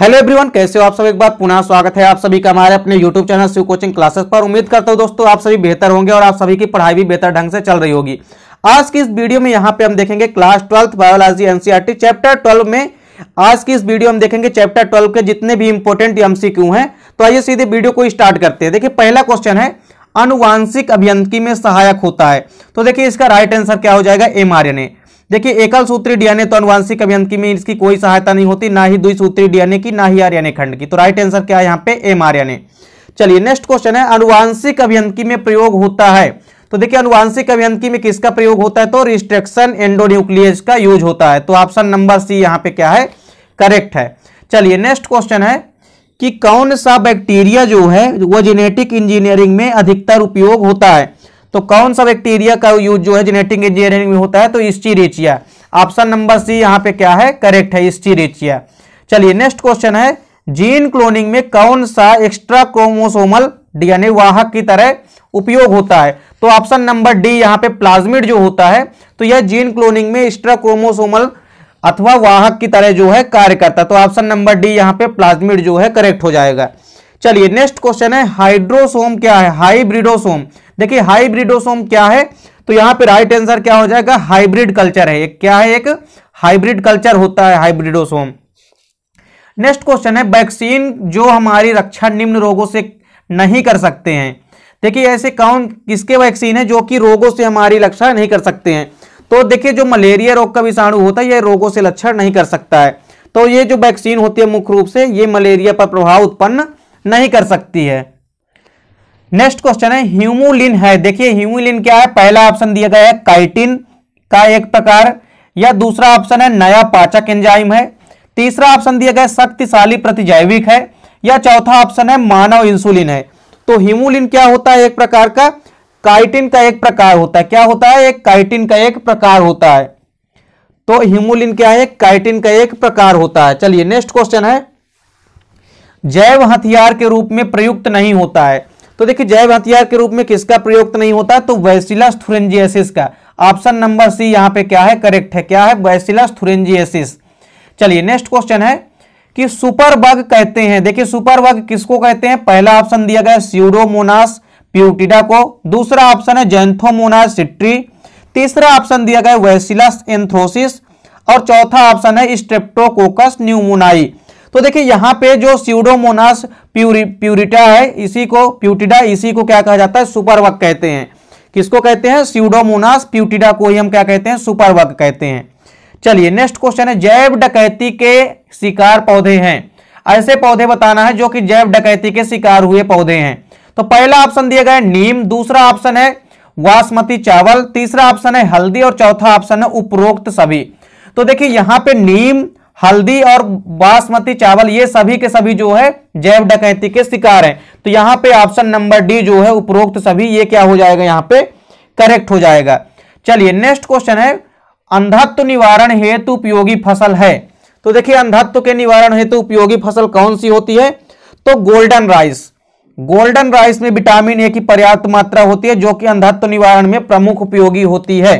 hello everyone कैसे हो आप सब एक बार पुनः स्वागत है आप सभी का हमारे अपने YouTube channel Shiv coaching classes पर उम्मीद करता हूं दोस्तों आप सभी बेहतर होंगे और आप सभी की पढ़ाई भी बेहतर ढंग से चल रही होगी आज की इस वीडियो में यहां पे हम देखेंगे class twelfth biology NCERT chapter twelve में आज की इस वीडियो हम देखेंगे चैप्टर ट्वेल्व के जितने भी इंपोर्टेंट एमसीक्यू हैं तो आइए सीधे वीडियो को स्टार्ट करते हैं देखिए पहला क्वेश्चन है अनुवांशिक अभियंत्री में सहायक होता है तो देखिए इसका राइट आंसर क्या हो जाएगा एमआरएनए देखिए एकल सूत्री डीएनए तो अनुवांशिक अभियंत्री में इसकी कोई सहायता नहीं होती ना ही दुई सूत्री डीएनए की ना ही आर्यन खंड की तो राइट आंसर क्या है यहाँ पे एम आर्याने चलिए नेक्स्ट क्वेश्चन है अनुवांशिक अभियंत्री में प्रयोग होता है तो देखिए अनुवांशिक अभियंत्री में किसका प्रयोग होता है तो रिस्ट्रिक्शन एंडोन्यूक्लियस का यूज होता है तो ऑप्शन नंबर सी यहाँ पे क्या है करेक्ट है चलिए नेक्स्ट क्वेश्चन है कि कौन सा बैक्टीरिया जो है वो जेनेटिक इंजीनियरिंग में अधिकतर उपयोग होता है तो कौन सा बैक्टीरिया का यूज जो है जेनेटिक इंजीनियरिंग में होता है तो स्टीरेचिया ऑप्शन नंबर सी यहाँ पे क्या है करेक्ट है स्टीरेचिया चलिए नेक्स्ट क्वेश्चन है जीन क्लोनिंग में कौन सा एक्स्ट्रा क्रोमोसोमल डीएनए वाहक की तरह उपयोग होता है तो ऑप्शन नंबर डी यहाँ पे प्लाज्मिड जो होता है तो यह जीन क्लोनिंग में एक्स्ट्रा क्रोमोसोमल अथवा वाहक की तरह जो है कार्य करता है तो ऑप्शन नंबर डी यहाँ पे प्लाज्मिड जो है करेक्ट हो जाएगा चलिए नेक्स्ट क्वेश्चन है हाइड्रोसोम क्या है हाइब्रिडोसोम देखिए हाइब्रिडोसोम क्या है तो यहां पे राइट आंसर क्या हो जाएगा हाइब्रिड कल्चर है एक क्या है एक हाइब्रिड कल्चर होता है हाइब्रिडोसोम नेक्स्ट क्वेश्चन है वैक्सीन जो हमारी रक्षा निम्न रोगों से नहीं कर सकते हैं देखिए ऐसे कौन किसके वैक्सीन है जो कि रोगों से हमारी रक्षा नहीं कर सकते हैं तो देखिए जो मलेरिया रोग का विषाणु होता है यह रोगों से लक्षण नहीं कर सकता है तो ये जो वैक्सीन होती है मुख्य रूप से ये मलेरिया पर प्रभाव उत्पन्न नहीं कर सकती है नेक्स्ट क्वेश्चन है ह्यूमुलिन है देखिए ह्यूमुलिन क्या है पहला ऑप्शन दिया गया है काइटिन का एक प्रकार या दूसरा ऑप्शन है नया पाचक एंजाइम है तीसरा ऑप्शन दिया गया शक्तिशाली प्रतिजैविक है या चौथा ऑप्शन है मानव इंसुलिन है तो ह्यूमुलिन क्या होता है एक प्रकार का काइटिन का एक प्रकार होता है क्या होता है एक काइटिन का एक प्रकार होता है तो ह्यूमुलिन क्या है काइटिन का एक प्रकार होता है चलिए नेक्स्ट क्वेश्चन है जैव हथियार के रूप में प्रयुक्त नहीं होता है तो देखिए जैव हथियार के रूप में किसका प्रयोग तो नहीं होता तो वैसिला थुरेंजिएसिस का ऑप्शन नंबर सी यहां पे क्या है करेक्ट है क्या है वैसिला थुरेंजिएसिस चलिए नेक्स्ट क्वेश्चन है कि सुपर बग कहते हैं देखिए सुपर बग किसको कहते हैं पहला ऑप्शन दिया गया स्यूडोमोनास प्यूटिडा को दूसरा ऑप्शन है जेंथोमोनास सिट्री तीसरा ऑप्शन दिया गया वैसिलस एंथ्रोसिस और चौथा ऑप्शन है स्ट्रेप्टोकोकस न्यूमोनाई तो देखिए यहां पे जो सीडोमोनास प्यूरी प्यूरिटा है इसी को प्यूटिडा इसी को क्या कहा जाता है सुपरवक कहते हैं किसको कहते हैं सीडोमोनास प्यूटिडा को ही हम क्या कहते हैं सुपरवक कहते हैं चलिए नेक्स्ट क्वेश्चन है जैव डकैती के शिकार पौधे हैं ऐसे पौधे बताना है जो कि जैव डकैती के शिकार हुए पौधे हैं तो पहला ऑप्शन दिया गया है नीम दूसरा ऑप्शन है बासमती चावल तीसरा ऑप्शन है हल्दी और चौथा ऑप्शन है उपरोक्त सभी तो देखिए यहां पे नीम हल्दी और बासमती चावल ये सभी के सभी जो है जैव डकैती के शिकार हैं तो यहां पे ऑप्शन नंबर डी जो है उपरोक्त सभी ये क्या हो जाएगा यहां पे करेक्ट हो जाएगा चलिए नेक्स्ट क्वेश्चन है अंधत्व निवारण हेतु उपयोगी फसल है तो देखिए अंधत्व के निवारण हेतु उपयोगी फसल कौन सी होती है तो गोल्डन राइस गोल्डन राइस में विटामिन ए की पर्याप्त मात्रा होती है जो कि अंधत्व निवारण में प्रमुख उपयोगी होती है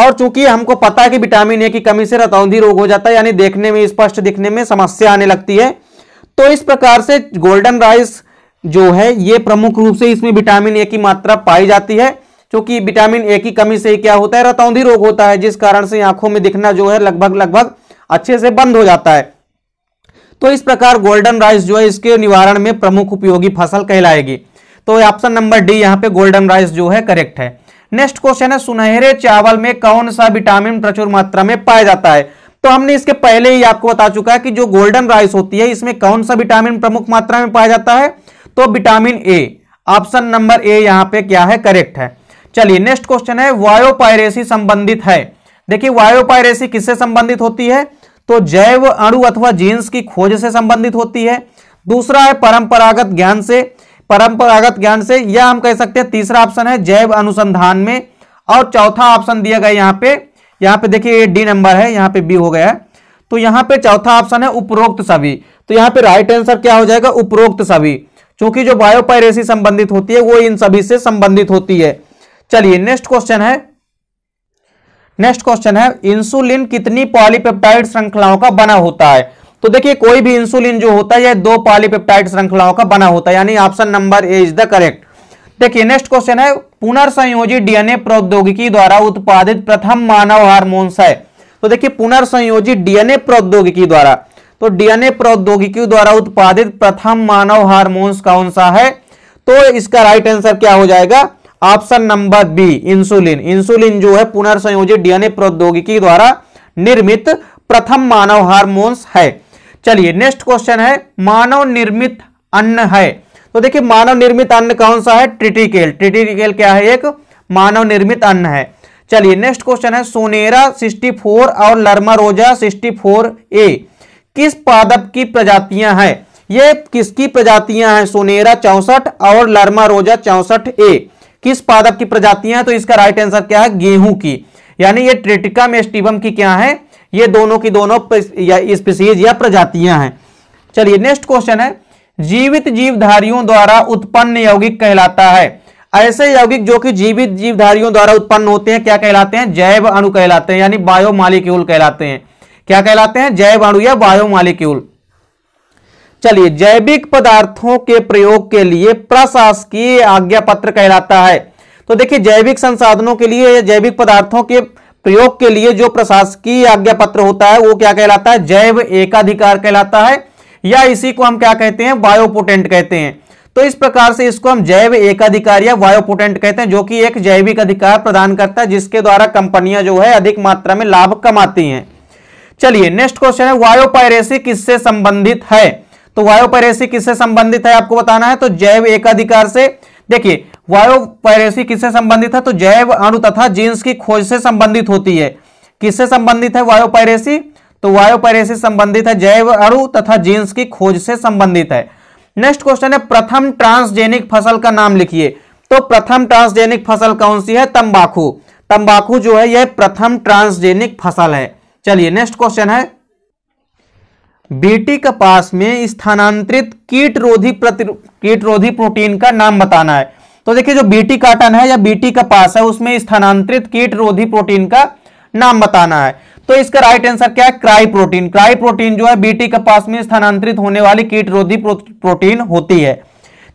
और चूंकि हमको पता है कि विटामिन ए की कमी से रतौंधी रोग हो जाता है यानी देखने में स्पष्ट दिखने में समस्या आने लगती है तो इस प्रकार से गोल्डन राइस जो है ये प्रमुख रूप से इसमें विटामिन ए की मात्रा पाई जाती है क्योंकि विटामिन ए की कमी से क्या होता है रतौंधी रोग होता है जिस कारण से आंखों में दिखना जो है लगभग लगभग अच्छे से बंद हो जाता है तो इस प्रकार गोल्डन राइस जो है इसके निवारण में प्रमुख उपयोगी फसल कहलाएगी तो ऑप्शन नंबर डी यहाँ पे गोल्डन राइस जो है करेक्ट है नेक्स्ट क्वेश्चन है सुनहरे चावल में कौन सा विटामिन प्रचुर मात्रा में पाया जाता है तो हमने इसके पहले ही आपको बता चुका है कि जो गोल्डन राइस होती है इसमें कौन सा विटामिन प्रमुख मात्रा में पाया जाता है तो vitamin A option number A यहां पे क्या है करेक्ट है चलिए नेक्स्ट क्वेश्चन है वायोपायरेसी संबंधित है देखिए वायोपायरेसी किससे संबंधित होती है तो जैव अणु अथवा जीन्स की खोज से संबंधित होती है दूसरा है परंपरागत ज्ञान से परंपरागत ज्ञान से या हम कह सकते हैं तीसरा ऑप्शन है जैव अनुसंधान में और चौथा ऑप्शन दिया गया यहाँ पे यहाँ पे देखिए ये डी नंबर है यहाँ पे बी हो गया है तो यहाँ पे चौथा ऑप्शन है उपरोक्त सभी तो यहाँ पे राइट आंसर क्या हो जाएगा उपरोक्त सभी क्योंकि जो बायोपायरेसी संबंधित होती है वो इन सभी से संबंधित होती है चलिए नेक्स्ट क्वेश्चन है नेक्स्ट क्वेश्चन है इंसुलिन कितनी पॉलीपेप्टाइड श्रृंखलाओं का बना होता है तो देखिए कोई भी इंसुलिन जो होता है दो पॉलीपेप्टाइड श्रृंखलाओं का बना होता है यानी option number A is the correct देखिए नेक्स्ट क्वेश्चन है पुनर्संयोजी डीएनए प्रौद्योगिकी द्वारा उत्पादित प्रथम मानव हार्मोन्स है तो देखिए पुनर्संयोजी डीएनए प्रौद्योगिकी द्वारा तो डीएनए प्रौद्योगिकी द्वारा उत्पादित प्रथम मानव हार्मोन्स कौन सा है तो इसका राइट आंसर क्या हो जाएगा option number B insulin insulin जो है पुनर्संयोजित डीएनए प्रौद्योगिकी द्वारा निर्मित प्रथम मानव हार्मोन्स है चलिए नेक्स्ट क्वेश्चन है मानव निर्मित अन्न है तो देखिए मानव निर्मित अन्न कौन सा है ट्रिटिकेल ट्रिटिकेल क्या है एक मानव निर्मित अन्न है चलिए नेक्स्ट क्वेश्चन है सोनेरा 64 और लर्मारोजा 64 ए किस पादप की प्रजातियां हैं ये किसकी प्रजातियां हैं सोनेरा चौसठ और लर्मारोजा चौसठ ए किस पादप की प्रजातियां हैं तो इसका राइट आंसर क्या है गेहूं की यानी ये ट्रिटिका स्टीबम की क्या है ये दोनों की दोनों स्पीसीज या, या प्रजातियां हैं चलिए नेक्स्ट क्वेश्चन है जीवित जीवधारियों द्वारा उत्पन्न यौगिक कहलाता है ऐसे यौगिक जो कि जीवित जीवधारियों द्वारा उत्पन्न होते हैं क्या कहलाते हैं जैव अणु कहलाते हैं यानी बायोमालिक्यूल कहलाते हैं क्या कहलाते हैं जैव अणु या बायो मालिक्यूल चलिए जैविक पदार्थों के प्रयोग के लिए प्रशासकीय आज्ञा पत्र कहलाता है तो देखिए जैविक संसाधनों के लिए जैविक पदार्थों के प्रयोग के लिए जो प्रशासकीय आज्ञा पत्र होता है वो क्या कहलाता है जैव एकाधिकार कहलाता है या इसी को हम क्या कहते हैं बायोपोटेंट कहते हैं तो इस प्रकार से इसको हम जैव एकाधिकार या बायोपोटेंट कहते हैं जो कि एक जैविक अधिकार प्रदान करता है जिसके द्वारा कंपनियां जो है अधिक मात्रा में लाभ कमाती हैं चलिए नेक्स्ट क्वेश्चन है वायोपायरेसी किससे संबंधित है तो वायोपायरेसी किससे संबंधित है आपको बताना है तो जैव एकाधिकार से देखिए वायोपायरेसी किससे संबंधित है तो जैव अणु तथा जीन्स की खोज से संबंधित होती है किससे संबंधित है वायोपायरेसी तो वायोपायरेसी संबंधित है जैव अणु तथा जीन्स की खोज से संबंधित है नेक्स्ट क्वेश्चन है प्रथम ट्रांसजेनिक फसल का नाम लिखिए तो प्रथम ट्रांसजेनिक फसल कौन सी है तंबाकू तंबाकू जो है यह प्रथम ट्रांसजेनिक फसल है चलिए नेक्स्ट क्वेश्चन है बीटी कपास में स्थानांतरित कीटरोधी प्रति कीटरोधी प्रोटीन का नाम बताना है तो देखिए जो बीटी काटन है या बीटी कपास है उसमें स्थानांतरित कीटरोधी प्रोटीन का नाम बताना है तो इसका राइट आंसर क्या है क्राई प्रोटीन क्राई प्रोटीन जो है बीटी कपास में स्थानांतरित होने वाली कीटरोधी प्रोटीन होती है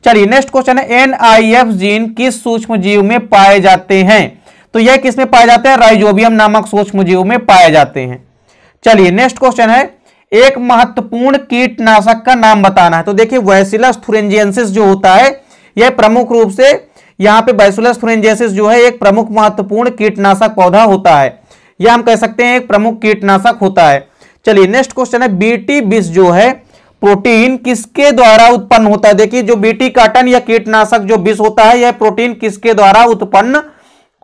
चलिए नेक्स्ट क्वेश्चन है एनआईएफ जीन किस सूक्ष्म जीव में पाए जाते हैं तो यह किसमें पाए जाते हैं राइजोबियम नामक सूक्ष्म जीव में पाए जाते हैं चलिए नेक्स्ट क्वेश्चन है एक महत्वपूर्ण कीटनाशक का नाम बताना है तो देखिए वैसिलस थुरेंजियंसिस जो होता है यह प्रमुख रूप से यहाँ पे वैसुलस थुरेंजेसिस जो है एक प्रमुख महत्वपूर्ण कीटनाशक पौधा होता है यह हम कह सकते हैं एक प्रमुख कीटनाशक होता है चलिए नेक्स्ट क्वेश्चन है बीटी बिस जो है प्रोटीन किसके द्वारा उत्पन्न होता है देखिए जो बीटी काटन या कीटनाशक जो विष होता है यह प्रोटीन किसके द्वारा उत्पन्न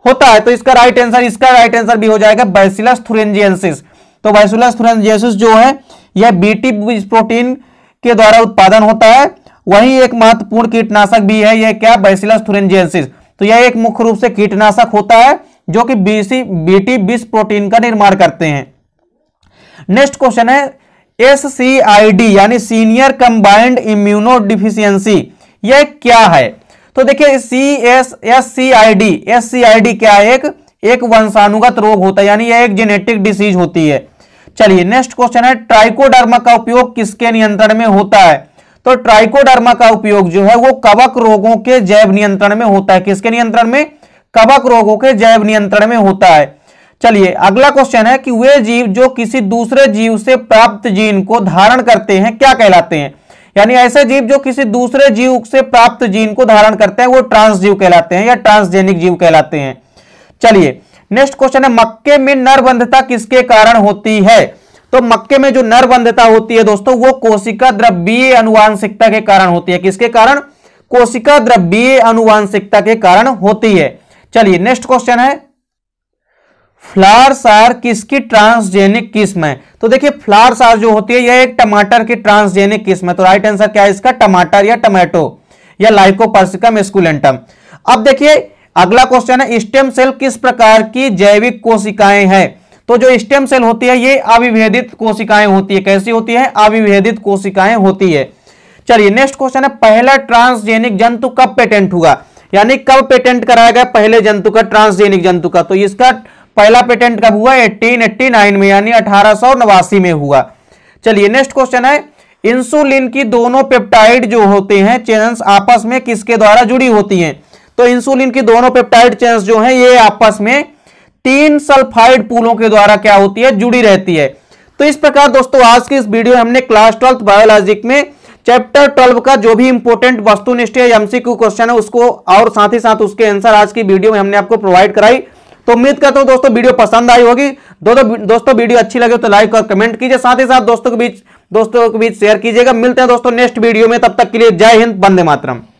होता है तो इसका राइट आंसर इसका राइट आंसर भी हो जाएगा बैसिलस थुरेंजियंसिस तो वाइसुलस जो है यह बीटी प्रोटीन के द्वारा उत्पादन होता है वही एक महत्वपूर्ण कीटनाशक भी है यह क्या बैसिलस थुरेंजेंसिस तो यह एक मुख्य रूप से कीटनाशक होता है जो कि बीसी बीटी बीस प्रोटीन का निर्माण करते हैं नेक्स्ट क्वेश्चन है एस सी आई डी यानी सीनियर कंबाइंड इम्यूनो डिफिशियंसी यह क्या है तो देखिए C S S C I D S C I D क्या है एक एक वंशानुगत रोग होता है यानी यह एक जेनेटिक डिसीज होती है चलिए नेक्स्ट क्वेश्चन है ट्राइकोडर्मा का उपयोग किसके नियंत्रण में होता है तो ट्राइकोडर्मा का उपयोग जो है वो कवक रोगों के जैव नियंत्रण में होता है किसके नियंत्रण में कवक रोगों के जैव नियंत्रण में होता है चलिए अगला क्वेश्चन है कि वे जीव जो किसी दूसरे जीव से प्राप्त जीन को धारण करते हैं क्या कहलाते हैं यानी ऐसे जीव जो किसी दूसरे जीव से प्राप्त जीन को धारण करते हैं वो ट्रांसजीव कहलाते हैं या ट्रांसजेनिक जीव कहलाते हैं चलिए नेक्स्ट क्वेश्चन है मक्के में नरबंधता किसके कारण होती है तो मक्के में जो नरबंधता होती है दोस्तों वो कोशिका द्रव्य अनुवांशिकता के कारण होती है किसके कारण कोशिका द्रव्य अनुवांशिकता के कारण होती है चलिए नेक्स्ट क्वेश्चन है फ्लावर्स आर किसकी ट्रांसजेनिक किस्म है तो देखिए फ्लावर्स आर जो होती है यह एक टमाटर की ट्रांसजेनिक किस्म है तो राइट आंसर क्या है इसका टमाटर या टमाटो या लाइकोपर्सिकम स्कूलेंटम अब देखिए अगला क्वेश्चन है स्टेम सेल किस प्रकार की जैविक कोशिकाएं हैं तो जो स्टेम सेल होती है ये अविभेदित कोशिकाएं होती है कैसी होती है अविभेदित कोशिकाएं होती है चलिए नेक्स्ट क्वेश्चन है पहला ट्रांसजेनिक जंतु कब पेटेंट हुआ यानी कब पेटेंट कराया गया पहले जंतु का ट्रांसजेनिक जंतु का तो इसका पहला पेटेंट कब हुआ 1889 में यानी अठारह में हुआ चलिए नेक्स्ट क्वेश्चन है इंसुलिन की दोनों पेप्टाइड जो होते हैं चेन्स आपस में किसके द्वारा जुड़ी होती हैं तो इंसुलिन की दोनों पेप्टाइड चेन्स जो है ये आपस में तीन सल्फाइड पुलों के द्वारा क्या होती है जुड़ी रहती है तो इस प्रकार दोस्तों आज की इस वीडियो हमने क्लास ट्वेल्थ बायोलॉजिक में चैप्टर ट्वेल्व का जो भी इंपोर्टेंट वस्तुनिष्ठ या एमसीक्यू क्वेश्चन है उसको और साथ ही साथ उसके आंसर आज की वीडियो में हमने आपको प्रोवाइड कराई तो उम्मीद करता हूं दोस्तों वीडियो पसंद आई होगी दो, दो दोस्तों वीडियो अच्छी लगे तो लाइक और कमेंट कीजिए साथ ही साथ दोस्तों के बीच दोस्तों के बीच शेयर कीजिएगा मिलते हैं दोस्तों नेक्स्ट वीडियो में तब तक के लिए जय हिंद बंदे मातरम